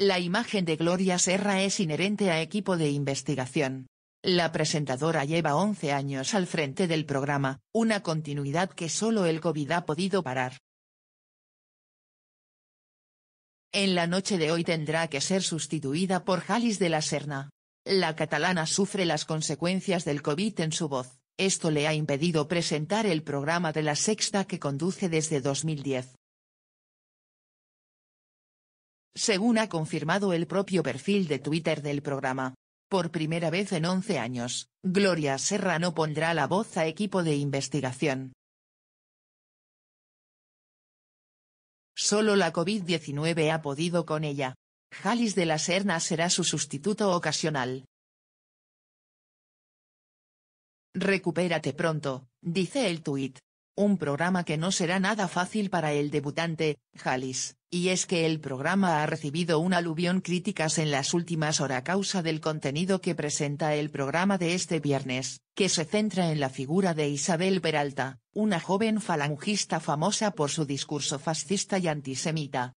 La imagen de Gloria Serra es inherente a equipo de investigación. La presentadora lleva 11 años al frente del programa, una continuidad que solo el COVID ha podido parar. En la noche de hoy tendrá que ser sustituida por Jalis de la Serna. La catalana sufre las consecuencias del COVID en su voz, esto le ha impedido presentar el programa de la sexta que conduce desde 2010 según ha confirmado el propio perfil de Twitter del programa. Por primera vez en 11 años, Gloria Serrano pondrá la voz a equipo de investigación. Solo la COVID-19 ha podido con ella. Jalis de la Serna será su sustituto ocasional. Recupérate pronto, dice el tuit un programa que no será nada fácil para el debutante, Jalis, y es que el programa ha recibido un aluvión críticas en las últimas horas a causa del contenido que presenta el programa de este viernes, que se centra en la figura de Isabel Peralta, una joven falangista famosa por su discurso fascista y antisemita,